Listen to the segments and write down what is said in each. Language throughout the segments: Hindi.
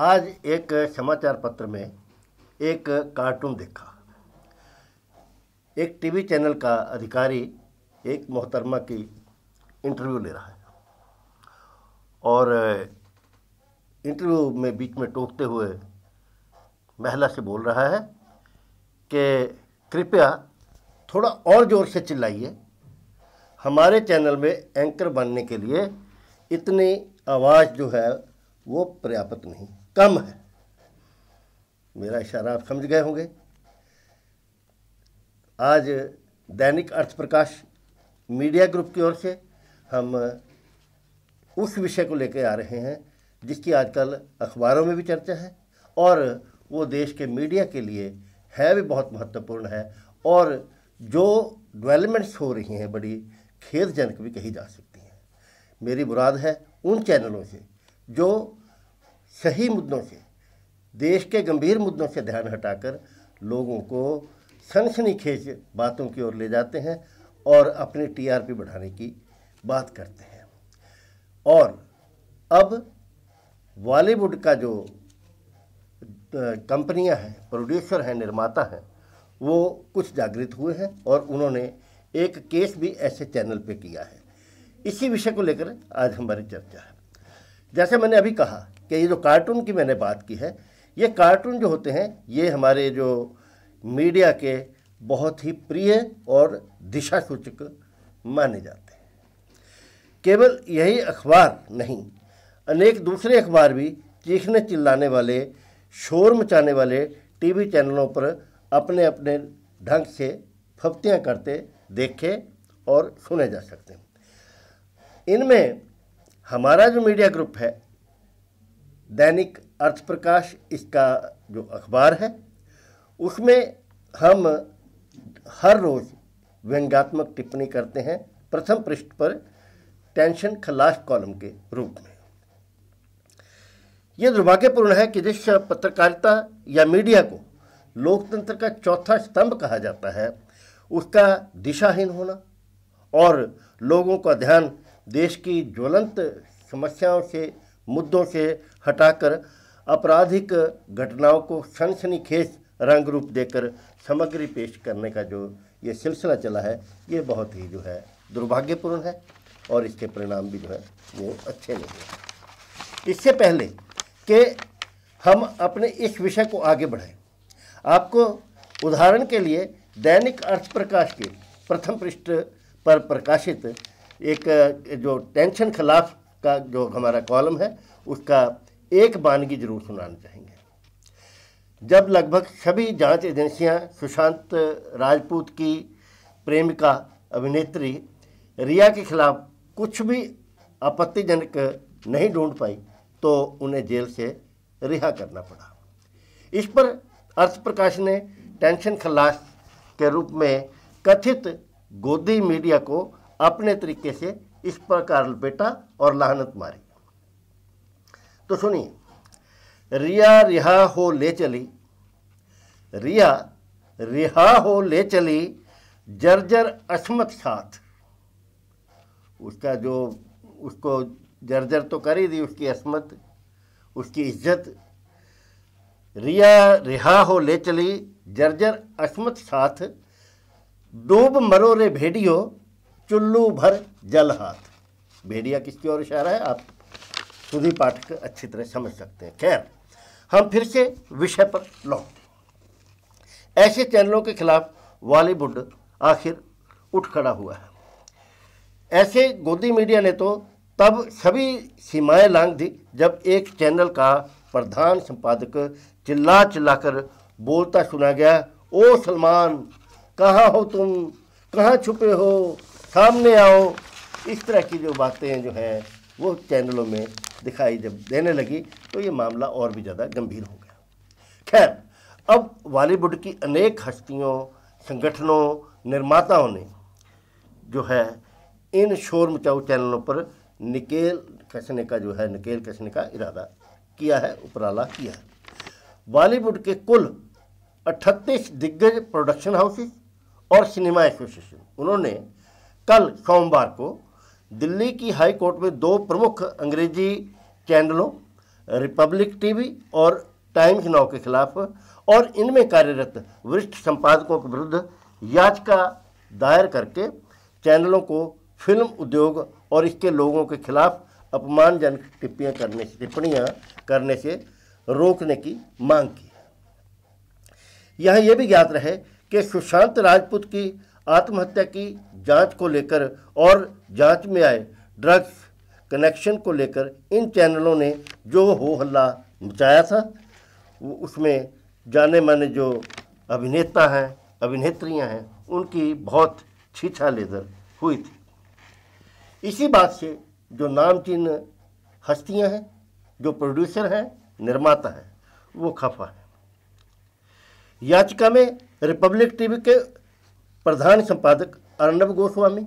आज एक समाचार पत्र में एक कार्टून देखा एक टीवी चैनल का अधिकारी एक मोहतरमा की इंटरव्यू ले रहा है और इंटरव्यू में बीच में टोकते हुए महिला से बोल रहा है कि कृपया थोड़ा और ज़ोर से चिल्लाइए हमारे चैनल में एंकर बनने के लिए इतनी आवाज़ जो है वो पर्याप्त नहीं कम है मेरा इशारा आप समझ गए होंगे आज दैनिक अर्थ प्रकाश मीडिया ग्रुप की ओर से हम उस विषय को लेकर आ रहे हैं जिसकी आजकल अखबारों में भी चर्चा है और वो देश के मीडिया के लिए है भी बहुत महत्वपूर्ण है और जो डेवलपमेंट्स हो रही हैं बड़ी खेदजनक भी कही जा सकती हैं मेरी मुराद है उन चैनलों से जो सही मुद्दों से देश के गंभीर मुद्दों से ध्यान हटाकर लोगों को सनसनीखेज बातों की ओर ले जाते हैं और अपने टीआरपी बढ़ाने की बात करते हैं और अब बॉलीवुड का जो कंपनियां हैं प्रोड्यूसर हैं निर्माता हैं वो कुछ जागृत हुए हैं और उन्होंने एक केस भी ऐसे चैनल पे किया है इसी विषय को लेकर आज हमारी चर्चा है जैसे मैंने अभी कहा कि ये जो कार्टून की मैंने बात की है ये कार्टून जो होते हैं ये हमारे जो मीडिया के बहुत ही प्रिय और दिशा सूचक माने जाते हैं केवल यही अखबार नहीं अनेक दूसरे अखबार भी चीखने चिल्लाने वाले शोर मचाने वाले टीवी चैनलों पर अपने अपने ढंग से फप्तियाँ करते देखे और सुने जा सकते हैं इनमें हमारा जो मीडिया ग्रुप है दैनिक अर्थप्रकाश इसका जो अखबार है उसमें हम हर रोज़ व्यंग्यात्मक टिप्पणी करते हैं प्रथम पृष्ठ पर टेंशन खलाश कॉलम के रूप में यह दुर्भाग्यपूर्ण है कि जिस पत्रकारिता या मीडिया को लोकतंत्र का चौथा स्तंभ कहा जाता है उसका दिशाहीन होना और लोगों का ध्यान देश की ज्वलंत समस्याओं से मुद्दों से हटाकर आपराधिक घटनाओं को सनसनीखेज रंग रूप देकर सामग्री पेश करने का जो ये सिलसिला चला है ये बहुत ही जो है दुर्भाग्यपूर्ण है और इसके परिणाम भी जो है वो अच्छे नहीं हैं इससे पहले कि हम अपने इस विषय को आगे बढ़ाएं आपको उदाहरण के लिए दैनिक अर्थ प्रकाश के प्रथम पृष्ठ पर प्रकाशित एक जो टेंशन खिलाफ का जो हमारा कॉलम है उसका एक बानगी जरूर सुनाना चाहेंगे जब लगभग सभी जांच एजेंसियां सुशांत राजपूत की प्रेमिका अभिनेत्री रिया के खिलाफ कुछ भी आपत्तिजनक नहीं ढूंढ पाई तो उन्हें जेल से रिहा करना पड़ा इस पर अर्थ प्रकाश ने टेंशन खलास के रूप में कथित गोदी मीडिया को अपने तरीके से इस प्रकार लपेटा और लानत मारी तो सुनिए रिया रिहा हो ले चली रिया रिहा हो ले चली जर्जर असमत साथ उसका जो उसको जर्जर तो कर ही दी उसकी असमत उसकी इज्जत रिया रिहा हो ले चली जर्जर असमत साथ डूब मरो रे भेड़ियो चुल्लू भर जल हाथ भेड़िया किसकी ओर इशारा है आप सुधी पाठक अच्छी तरह समझ सकते हैं खैर हम फिर से विषय पर लौटते ऐसे चैनलों के खिलाफ बॉलीवुड आखिर उठ खड़ा हुआ है ऐसे गोदी मीडिया ने तो तब सभी सीमाएं लांग दी जब एक चैनल का प्रधान संपादक चिल्ला चिल्लाकर बोलता सुना गया ओ सलमान कहाँ हो तुम कहाँ छुपे हो सामने आओ इस तरह की जो बातें जो हैं वो चैनलों में दिखाई जब देने लगी तो ये मामला और भी ज़्यादा गंभीर हो गया खैर अब बॉलीवुड की अनेक हस्तियों संगठनों निर्माताओं ने जो है इन शोर मचाऊ चैनलों पर निकेल कसने का जो है निकेल कसने का इरादा किया है उपराला किया है बॉलीवुड के कुल अट्ठतीस दिग्गज प्रोडक्शन हाउसेस और सिनेमा एसोसिएशन उन्होंने कल सोमवार को दिल्ली की हाई कोर्ट में दो प्रमुख अंग्रेजी चैनलों रिपब्लिक टीवी और टाइम्स नाउ के खिलाफ और इनमें कार्यरत वरिष्ठ संपादकों के विरुद्ध याचिका दायर करके चैनलों को फिल्म उद्योग और इसके लोगों के खिलाफ अपमानजनक टिप्पणियाँ करने से टिप्पणियाँ करने से रोकने की मांग की है यहाँ यह भी ज्ञात रहे कि सुशांत राजपूत की आत्महत्या की जांच को लेकर और जांच में आए ड्रग्स कनेक्शन को लेकर इन चैनलों ने जो हो हल्ला मचाया था उसमें जाने माने जो अभिनेता हैं अभिनेत्रियां हैं उनकी बहुत छीछा लेदर हुई थी इसी बात से जो नामचीन हस्तियां हैं जो प्रोड्यूसर हैं निर्माता हैं वो खफा है याचिका में रिपब्लिक टीवी के प्रधान संपादक Arnab Goswami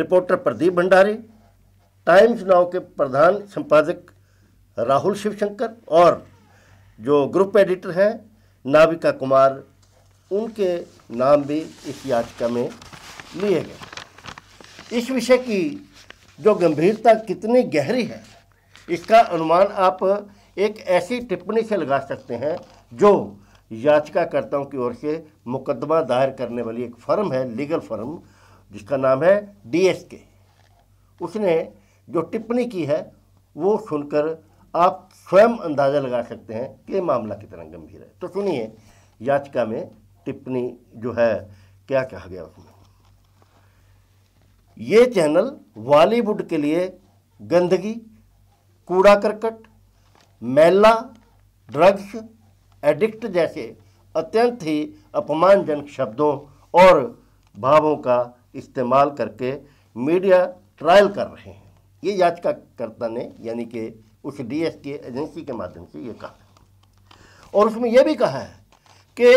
reporter Pradeep Bhandari Times Now के प्रधान संपादक राहुल शिवशंकर और जो ग्रुप एडिटर हैं नाविका कुमार उनके नाम भी इस याचिका में लिए गए इस विषय की जो गंभीरता कितनी गहरी है इसका अनुमान आप एक ऐसी टिप्पणी से लगा सकते हैं जो याचिकाकर्ताओं की ओर से मुकदमा दायर करने वाली एक फर्म है लीगल फर्म जिसका नाम है डीएसके उसने जो टिप्पणी की है वो सुनकर आप स्वयं अंदाज़ा लगा सकते हैं कि मामला कितना गंभीर है तो सुनिए याचिका में टिप्पणी जो है क्या कहा गया उसमें ये चैनल बॉलीवुड के लिए गंदगी कूड़ा करकट मैला ड्रग्स एडिक्ट जैसे अत्यंत ही अपमानजनक शब्दों और भावों का इस्तेमाल करके मीडिया ट्रायल कर रहे हैं ये याचिकाकर्ता ने यानी कि उस के एजेंसी के माध्यम से ये कहा और उसमें यह भी कहा है कि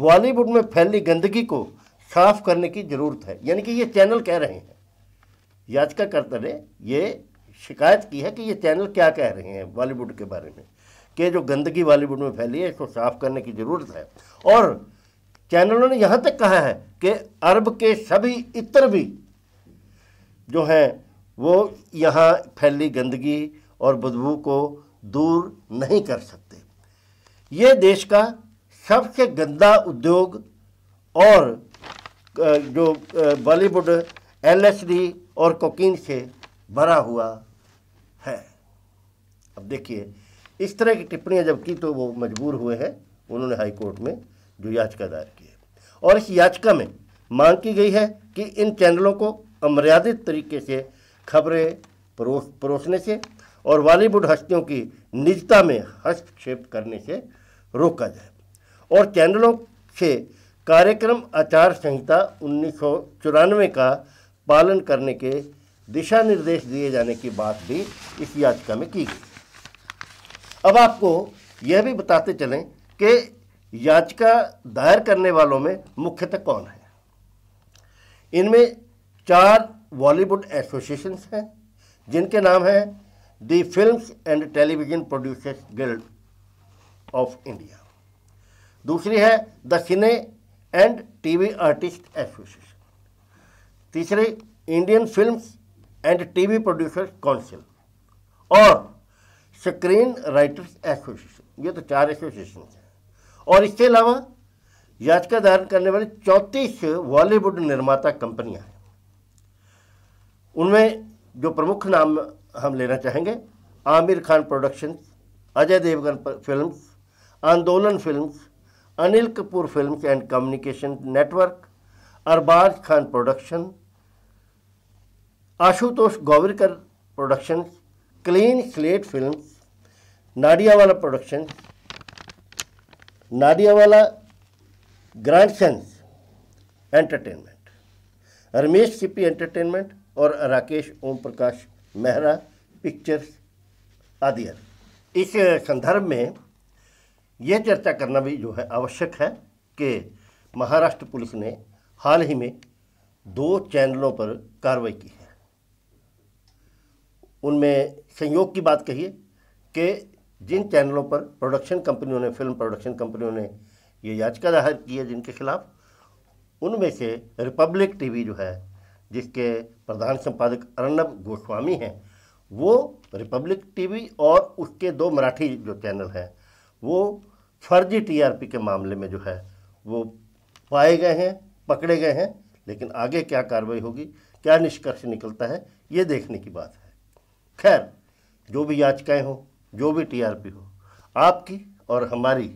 बॉलीवुड में फैली गंदगी को साफ करने की ज़रूरत है यानी कि ये चैनल कह रहे हैं याचिकाकर्ता ने ये शिकायत की है कि ये चैनल क्या कह रहे हैं बॉलीवुड के बारे में कि जो गंदगी बॉलीवुड में फैली है इसको साफ करने की ज़रूरत है और चैनलों ने यहाँ तक कहा है कि अरब के सभी इतर भी जो हैं वो यहाँ फैली गंदगी और बदबू को दूर नहीं कर सकते ये देश का सबसे गंदा उद्योग और जो बॉलीवुड एलएसडी और कोकीन से भरा हुआ है अब देखिए इस तरह की टिप्पणियाँ जब की तो वो मजबूर हुए हैं उन्होंने हाईकोर्ट में जो याचिका दायर की है और इस याचिका में मांग की गई है कि इन चैनलों को अमर्यादित तरीके से खबरें परोस परोसने से और बॉलीवुड हस्तियों की निजता में हस्तक्षेप करने से रोका जाए और चैनलों से कार्यक्रम आचार संहिता उन्नीस का पालन करने के दिशा निर्देश दिए जाने की बात भी इस याचिका में की गई अब आपको यह भी बताते चलें कि याचिका दायर करने वालों में मुख्यतः कौन है इनमें चार बॉलीवुड एसोसिएशन हैं जिनके नाम हैं the film and television producers guild of India दूसरी है the cine and TV artist association तीसरी Indian films and TV producers council और स्क्रीन राइटर्स एसोसिएशन ये तो चार एसोसिएशन हैं और इसके अलावा याचिका दायर करने वाली चौंतीस बॉलीवुड निर्माता कंपनियां हैं उनमें जो प्रमुख नाम हम लेना चाहेंगे Aamir Khan productions Ajay Devgn films Aandolan films Anil Kapoor films and communication network Arbaaz Khan production Ashutosh Gowariker productions clean slate films Nadiadwala production Nadiadwala grand sons entertainment Ramesh Sippy entertainment और राकेश ओम प्रकाश मेहरा पिक्चर्स आदि इस संदर्भ में यह चर्चा करना भी जो है आवश्यक है कि महाराष्ट्र पुलिस ने हाल ही में दो चैनलों पर कार्रवाई की है उनमें संयोग की बात कहिए कि जिन चैनलों पर प्रोडक्शन कंपनियों ने फिल्म प्रोडक्शन कंपनियों ने ये याचिका दायर की है जिनके खिलाफ उनमें से रिपब्लिक टीवी जो है जिसके प्रधान संपादक अर्णब गोस्वामी हैं वो रिपब्लिक टीवी और उसके दो मराठी जो चैनल हैं वो फर्जी टीआरपी के मामले में जो है वो पाए गए हैं पकड़े गए हैं लेकिन आगे क्या कार्रवाई होगी क्या निष्कर्ष निकलता है ये देखने की बात है खैर जो भी याचिकाएँ हों जो भी टीआरपी हो आपकी और हमारी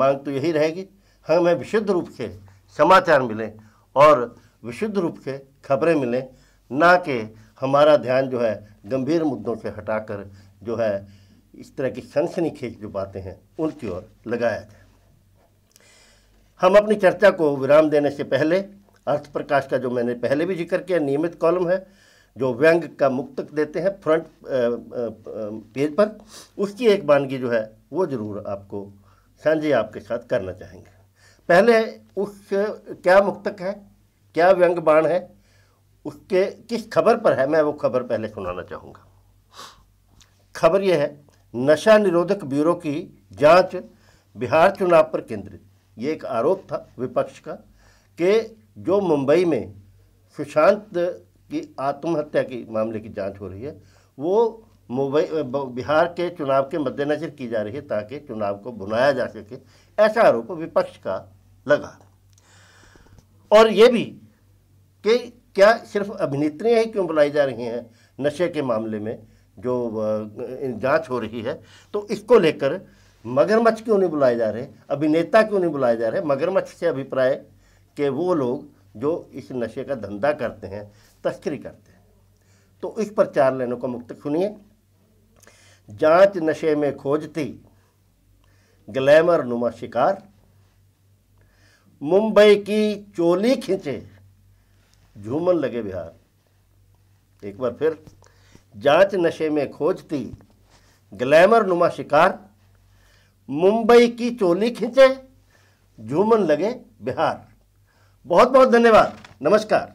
मांग तो यही रहेगी हमें विशुद्ध रूप से समाचार मिलें और विशुद्ध रूप से खबरें मिलें ना कि हमारा ध्यान जो है गंभीर मुद्दों से हटाकर जो है इस तरह की सनसनीखेज जो बातें हैं उनकी ओर लगाया जाए हम अपनी चर्चा को विराम देने से पहले अर्थ प्रकाश का जो मैंने पहले भी जिक्र किया नियमित कॉलम है जो व्यंग का मुक्तक देते हैं फ्रंट पेज पर उसकी एक बानगी जो है वो ज़रूर आपको साझी आपके साथ करना चाहेंगे पहले उस क्या मुक्तक है क्या व्यंग बाण है उसके किस खबर पर है मैं वो खबर पहले सुनाना चाहूँगा खबर यह है नशा निरोधक ब्यूरो की जांच बिहार चुनाव पर केंद्रित ये एक आरोप था विपक्ष का कि जो मुंबई में सुशांत की आत्महत्या की मामले की जांच हो रही है वो मुंबई बिहार के चुनाव के मद्देनज़र की जा रही है ताकि चुनाव को बुनाया जा सके ऐसा आरोप विपक्ष का लगा और ये भी कि क्या सिर्फ अभिनेत्रियाँ ही क्यों बुलाई जा रही हैं नशे के मामले में जो जांच हो रही है तो इसको लेकर मगरमच्छ क्यों नहीं बुलाए जा रहे अभिनेता क्यों नहीं बुलाए जा रहे मगरमच्छ से अभिप्राय के वो लोग जो इस नशे का धंधा करते हैं तस्करी करते हैं तो इस पर चार लाइनों का मुक्त सुनिए जांच नशे में खोजती ग्लैमर नुमा शिकार मुंबई की चोली खींचे झूमन लगे बिहार एक बार फिर जांच नशे में खोजती ग्लैमर नुमा शिकार मुंबई की चोली खींचे झूमन लगे बिहार बहुत बहुत धन्यवाद नमस्कार